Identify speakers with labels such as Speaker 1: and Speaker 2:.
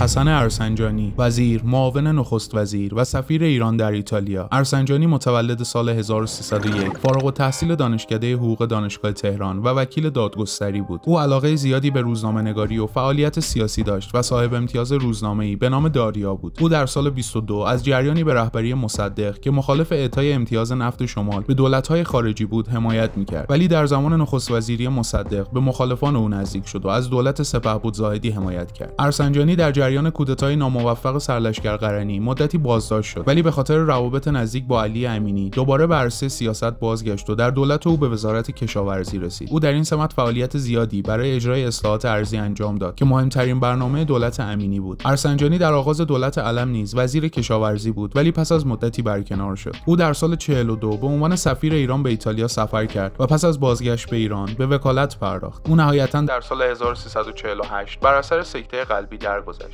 Speaker 1: حسن ارسنجانی وزیر معاون نخست وزیر و سفیر ایران در ایتالیا ارسنجانی متولد سال 1301 فارغ تحصیل دانشکده حقوق دانشگاه تهران و وکیل دادگستری بود او علاقه زیادی به روزنامه نگاری و فعالیت سیاسی داشت و صاحب امتیاز روزنامه ای به نام داریا بود او در سال 22 از جریانی به رهبری مصدق که مخالف اعطای امتیاز نفت شمال به دولت‌های خارجی بود حمایت میکرد ولی در زمان نخست وزیری مصدق به مخالفان او نزدیک شد و از دولت سپهبد زاهدی حمایت کرد ارسنجانی در جریان کودتای ناموفق سرلشکر قرنی مدتی بازداشت شد ولی به خاطر روابط نزدیک با علی امینی دوباره به عرصه سیاست بازگشت و در دولت او به وزارت کشاورزی رسید او در این سمت فعالیت زیادی برای اجرای اصلاحات ارزی انجام داد که مهمترین برنامه دولت امینی بود ارسنجانی در آغاز دولت علم نیز وزیر کشاورزی بود ولی پس از مدتی برکنار شد او در سال 42 به عنوان سفیر ایران به ایتالیا سفر کرد و پس از بازگشت به ایران به وکالت پرداخت او نهایتا در سال 1348 بر اثر سکته قلبی درگذشت